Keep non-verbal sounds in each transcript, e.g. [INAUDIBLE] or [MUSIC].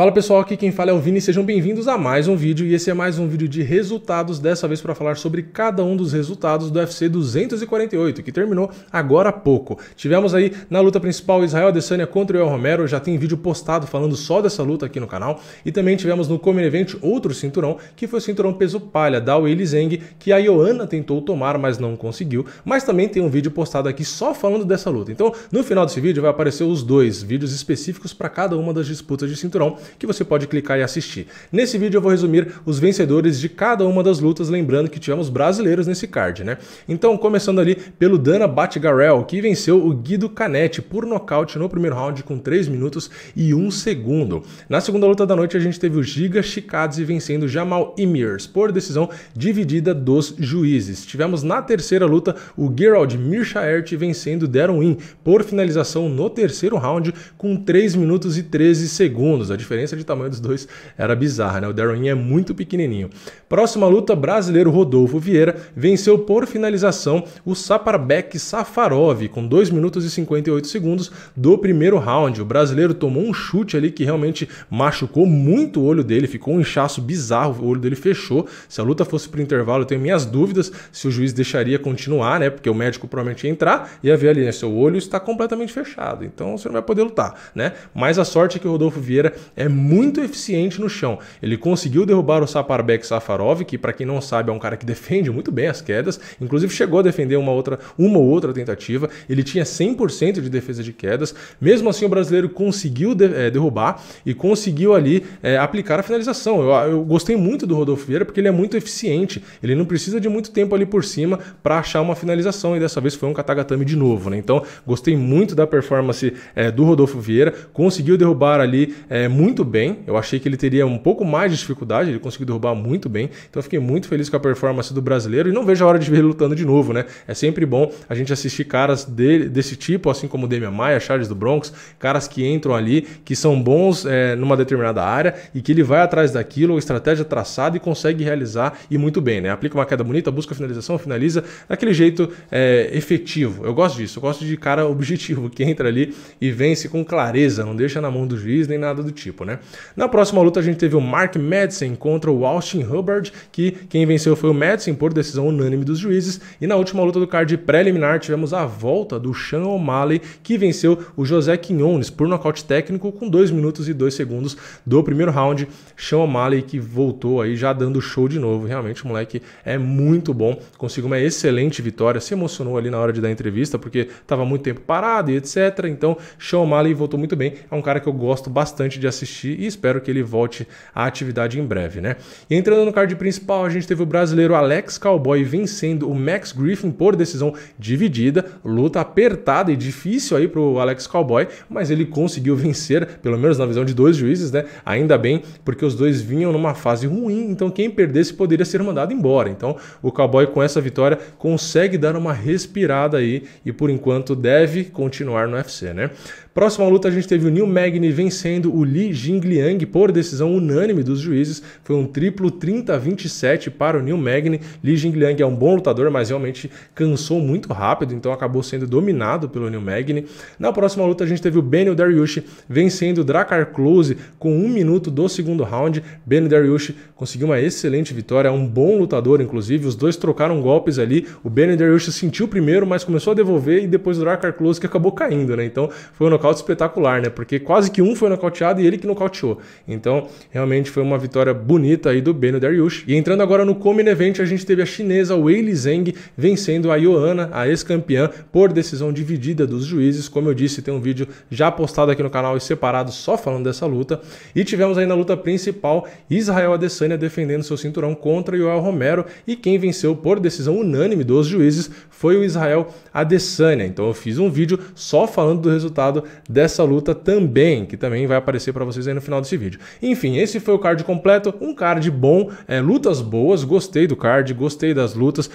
Fala pessoal, aqui quem fala é o Vini, sejam bem-vindos a mais um vídeo e esse é mais um vídeo de resultados, dessa vez para falar sobre cada um dos resultados do UFC 248, que terminou agora há pouco. Tivemos aí na luta principal Israel Adesanya contra o El Romero, já tem vídeo postado falando só dessa luta aqui no canal, e também tivemos no Common Event outro cinturão, que foi o cinturão peso palha da Willy Zeng, que a Ioana tentou tomar, mas não conseguiu, mas também tem um vídeo postado aqui só falando dessa luta. Então, no final desse vídeo vai aparecer os dois vídeos específicos para cada uma das disputas de cinturão, que você pode clicar e assistir. Nesse vídeo eu vou resumir os vencedores de cada uma das lutas, lembrando que tivemos brasileiros nesse card, né? Então, começando ali pelo Dana Batgarel, que venceu o Guido Canetti por nocaute no primeiro round com 3 minutos e 1 segundo. Na segunda luta da noite a gente teve o Giga Chikadze vencendo Jamal Emirs por decisão dividida dos juízes. Tivemos na terceira luta o Gerald Mirshaert vencendo Darren Wynn por finalização no terceiro round com 3 minutos e 13 segundos. A diferença diferença de tamanho dos dois era bizarra, né? O Darren é muito pequenininho. Próxima luta, brasileiro Rodolfo Vieira venceu por finalização o Saparbek Safarov com 2 minutos e 58 segundos do primeiro round. O brasileiro tomou um chute ali que realmente machucou muito o olho dele, ficou um inchaço bizarro, o olho dele fechou. Se a luta fosse para intervalo, eu tenho minhas dúvidas se o juiz deixaria continuar, né? Porque o médico provavelmente ia entrar e ia ver ali, né? Seu olho está completamente fechado, então você não vai poder lutar, né? Mas a sorte é que o Rodolfo Vieira é muito eficiente no chão. Ele conseguiu derrubar o Saparbek Safarov, que para quem não sabe é um cara que defende muito bem as quedas, inclusive chegou a defender uma outra uma ou outra tentativa, ele tinha 100% de defesa de quedas. Mesmo assim o brasileiro conseguiu de, é, derrubar e conseguiu ali é, aplicar a finalização. Eu, ah, eu gostei muito do Rodolfo Vieira porque ele é muito eficiente. Ele não precisa de muito tempo ali por cima para achar uma finalização e dessa vez foi um katagatame de novo, né? Então, gostei muito da performance é, do Rodolfo Vieira, conseguiu derrubar ali muito muito bem. Eu achei que ele teria um pouco mais de dificuldade, ele conseguiu derrubar muito bem. Então fiquei muito feliz com a performance do brasileiro e não vejo a hora de ver ele lutando de novo, né? É sempre bom a gente assistir caras dele, desse tipo, assim como o Demian Maia, Charles do Bronx, caras que entram ali, que são bons é, numa determinada área e que ele vai atrás daquilo, estratégia traçada e consegue realizar e muito bem, né? Aplica uma queda bonita, busca finalização, finaliza daquele jeito é, efetivo. Eu gosto disso, eu gosto de cara [LAUGHS] objetivo que entra ali e vence com clareza, não deixa na mão do juiz nem nada do tipo tipo, né? Na próxima luta a gente teve o Mark Madsen contra o Austin Hubbard, que quem venceu foi o Madsen por decisão unânime dos juízes. E na última luta do card preliminar tivemos a volta do Sean O'Malley, que venceu o José Quinones por nocaute técnico com 2 minutos e 2 segundos do primeiro round. Sean O'Malley que voltou aí já dando show de novo. Realmente o moleque é muito bom, conseguiu uma excelente vitória, se emocionou ali na hora de dar entrevista porque estava muito tempo parado e etc. Então Sean O'Malley voltou muito bem, é um cara que eu gosto bastante de assistir assistir e espero que ele volte à atividade em breve, né? E entrando no card principal, a gente teve o brasileiro Alex Cowboy vencendo o Max Griffin por decisão dividida, luta apertada e difícil aí pro Alex Cowboy, mas ele conseguiu vencer, pelo menos na visão de dois juízes, né? Ainda bem, porque os dois vinham numa fase ruim, então quem perdesse poderia ser mandado embora. Então, o Cowboy com essa vitória consegue dar uma respirada aí e por enquanto deve continuar no UFC, né? Próxima luta a gente teve o Neil Magny vencendo o Lee Jing Liang por decisão unânime dos juízes. Foi um triplo 30 27 para o Neil Magny. Li Jingliang é um bom lutador, mas realmente cansou muito rápido, então acabou sendo dominado pelo Neil Magny. Na próxima luta a gente teve o Benio Dariushi vencendo o Dracar Close com um minuto do segundo round. Benio Dariushi conseguiu uma excelente vitória, é um bom lutador inclusive. Os dois trocaram golpes ali. O Benio Dariushi sentiu primeiro, mas começou a devolver e depois o Dracar Close que acabou caindo, né? Então foi um nocaute espetacular, né? Porque quase que um foi nocauteado e ele que nocauteou. Então, realmente foi uma vitória bonita aí do Beno Dariush. E entrando agora no Common Event, a gente teve a chinesa Li Zeng vencendo a Ioana, a ex-campeã, por decisão dividida dos juízes. Como eu disse, tem um vídeo já postado aqui no canal e separado só falando dessa luta. E tivemos aí na luta principal Israel Adesanya defendendo seu cinturão contra Joel Romero e quem venceu por decisão unânime dos juízes foi o Israel Adesanya. Então eu fiz um vídeo só falando do resultado dessa luta também, que também vai aparecer para vocês vocês aí no final desse vídeo. Enfim, esse foi o card completo, um card bom, é, lutas boas, gostei do card, gostei das lutas,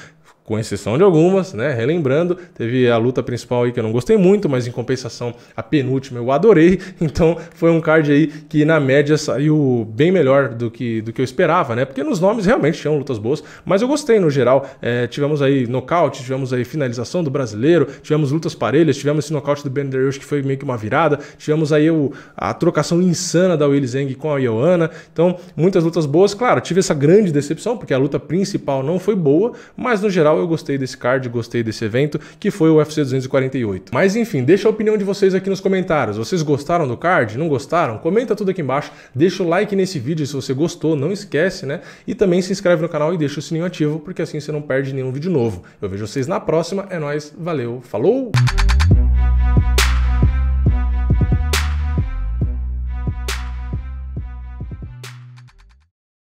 com exceção de algumas, né? Relembrando, teve a luta principal aí que eu não gostei muito, mas em compensação a penúltima eu adorei. [LAUGHS] Então foi um card aí que na média saiu bem melhor do que, do que eu esperava, né? Porque nos nomes realmente tinham lutas boas, mas eu gostei no geral. É, tivemos aí nocaute, tivemos aí finalização do brasileiro, tivemos lutas parelhas, tivemos esse nocaute do Ben Darius que foi meio que uma virada, tivemos aí o, a trocação insana da Willy Zeng com a Ioana. Então muitas lutas boas. Claro, tive essa grande decepção porque a luta principal não foi boa, mas no geral legal, eu gostei desse card, gostei desse evento, que foi o UFC 248. Mas enfim, deixa a opinião de vocês aqui nos comentários. Vocês gostaram do card? Não gostaram? Comenta tudo aqui embaixo, deixa o like nesse vídeo se você gostou, não esquece, né? E também se inscreve no canal e deixa o sininho ativo, porque assim você não perde nenhum vídeo novo. Eu vejo vocês na próxima, é nóis, valeu, falou!